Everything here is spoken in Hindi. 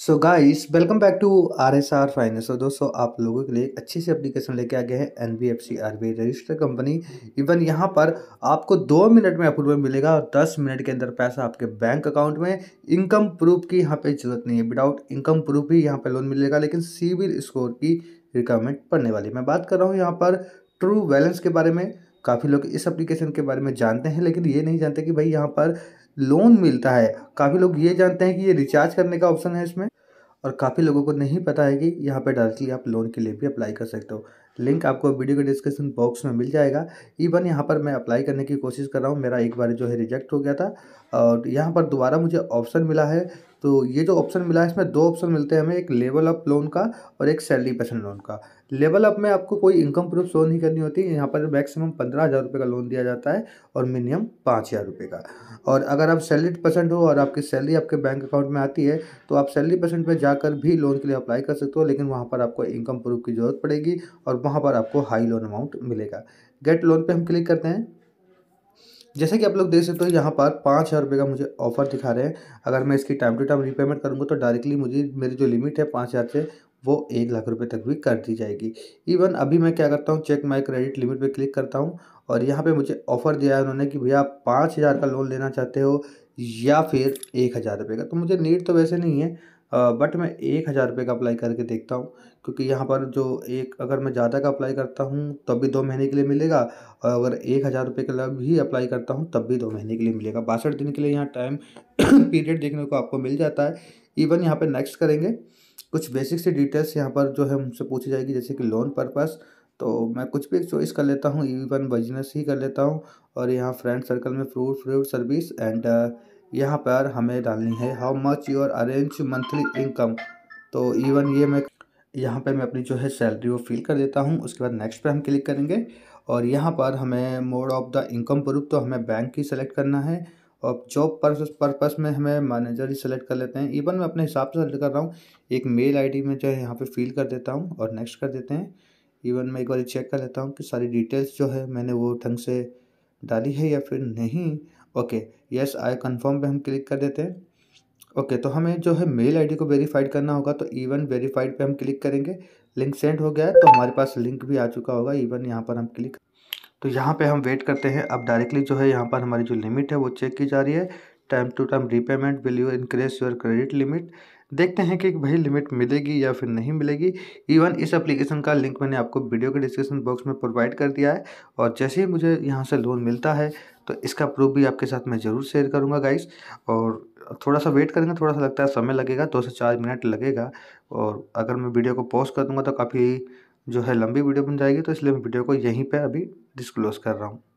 so guys welcome back to R S R finance और दोस्तों आप लोगों के लिए एक अच्छी सी एप्लीकेशन लेके आ गए हैं N B F C R B register company even यहाँ पर आपको दो मिनट में अप्रूवल मिलेगा और दस मिनट के अंदर पैसा आपके बैंक अकाउंट में इनकम प्रूफ की यहाँ पे जरूरत नहीं है विदाउट इनकम प्रूफ ही यहाँ पे लोन मिलेगा लेकिन सिविल स्कोर की रिक्वायरमेंट पड़ने वाली मैं बात कर रहा हूँ यहाँ पर ट्रू बैलेंस के बारे में काफ़ी लोग इस एप्लीकेशन के बारे में जानते हैं लेकिन ये नहीं जानते कि भाई यहाँ पर लोन मिलता है काफ़ी लोग ये जानते हैं कि ये रिचार्ज करने का ऑप्शन है इसमें और काफ़ी लोगों को नहीं पता है कि यहाँ पर डायरेक्टली आप लोन के लिए भी अप्लाई कर सकते हो लिंक आपको वीडियो के डिस्क्रिप्शन बॉक्स में मिल जाएगा इवन यहाँ पर मैं अप्लाई करने की कोशिश कर रहा हूँ मेरा एक बार जो है रिजेक्ट हो गया था और यहाँ पर दोबारा मुझे ऑप्शन मिला है तो ये जो ऑप्शन मिला है इसमें दो ऑप्शन मिलते हैं हमें एक लेवल अप लोन का और एक सैलरी पर्सन लोन का लेवल अप में आपको कोई इनकम प्रूफ शो नहीं करनी होती यहाँ पर मैक्सिमम पंद्रह हज़ार रुपये का लोन दिया जाता है और मिनिमम पाँच हज़ार रुपये का और अगर आप सैलरी परसेंट हो और आपकी सैलरी आपके बैंक अकाउंट में आती है तो आप सैलरी परसेंट पर जाकर भी लोन के लिए अप्लाई कर सकते हो लेकिन वहाँ पर आपको इनकम प्रूफ की ज़रूरत पड़ेगी और वहाँ पर आपको हाई लोन अमाउंट मिलेगा गेट लोन पे हम क्लिक करते हैं जैसे कि आप लोग देख सकते हो तो यहाँ पर पाँच हज़ार रुपये का मुझे ऑफर दिखा रहे हैं अगर मैं इसकी टाइम टू टाइम रीपेमेंट करूँगा तो डायरेक्टली मुझे मेरी जो लिमिट है पाँच से वो एक लाख रुपये तक भी कर दी जाएगी इवन अभी मैं क्या करता हूँ चेक माई क्रेडिट लिमिट पर क्लिक करता हूँ और यहाँ पर मुझे ऑफ़र दिया है उन्होंने कि भैया आप पाँच का लोन लेना चाहते हो या फिर एक हज़ार रुपये का तो मुझे नीड तो वैसे नहीं है बट मैं एक हज़ार रुपये का अप्लाई करके देखता हूँ क्योंकि यहाँ पर जो एक अगर मैं ज़्यादा का अप्लाई करता हूँ तब भी दो महीने के लिए मिलेगा और अगर एक हज़ार रुपये का भी अप्लाई करता हूँ तब भी दो महीने के लिए मिलेगा बासठ दिन के लिए यहाँ टाइम पीरियड देखने को आपको मिल जाता है इवन यहाँ पर नेक्स्ट करेंगे कुछ बेसिक से डिटेल्स यहाँ पर जो है मुझसे पूछी जाएगी जैसे कि लोन पर्पज़ तो मैं कुछ भी एक चॉइस कर लेता हूँ इवन बिजनेस ही कर लेता हूँ और यहाँ फ्रेंड सर्कल में फ्रूट फ्रूट सर्विस एंड यहाँ पर हमें डालनी है how much your arrange monthly income तो इवन ये मैं यहाँ पर मैं अपनी जो है सैलरी वो फिल कर देता हूँ उसके बाद नेक्स्ट पे हम क्लिक करेंगे और यहाँ पर हमें mode of the income proof तो हमें बैंक ही सेलेक्ट करना है और जॉब पर्पस में हमें मैनेजर ही सेलेक्ट कर लेते हैं इवन मैं अपने हिसाब से सेलेक्ट कर रहा हूँ एक मेल आईडी में जो है यहाँ पे फिल कर देता हूँ और नेक्स्ट कर देते हैं इवन मैं एक बार चेक कर लेता हूँ कि सारी डिटेल्स जो है मैंने वो ढंग से डाली है या फिर नहीं ओके यस आई कन्फर्म पे हम क्लिक कर देते हैं ओके तो हमें जो है मेल आईडी को वेरीफाइड करना होगा तो इवन वेरीफाइड पे हम क्लिक करेंगे लिंक सेंड हो गया है तो हमारे पास लिंक भी आ चुका होगा इवन यहाँ पर हम क्लिक तो यहाँ पे हम वेट करते हैं अब डायरेक्टली जो है यहाँ पर हमारी जो लिमिट है वो चेक की जा रही है time to time repayment will you increase your credit limit देखते हैं कि भाई लिमिट मिलेगी या फिर नहीं मिलेगी इवन इस एप्लीकेशन का लिंक मैंने आपको वीडियो के डिस्क्रिप्शन बॉक्स में प्रोवाइड कर दिया है और जैसे ही मुझे यहाँ से लोन मिलता है तो इसका प्रूफ भी आपके साथ मैं ज़रूर शेयर करूँगा गाइस और थोड़ा सा वेट करेंगे थोड़ा सा लगता है समय लगेगा दो से चार मिनट लगेगा और अगर मैं वीडियो को पॉज कर दूँगा तो काफ़ी जो है लंबी वीडियो बन जाएगी तो इसलिए मैं वीडियो को यहीं पर अभी डिस्क्लोज़ कर रहा हूँ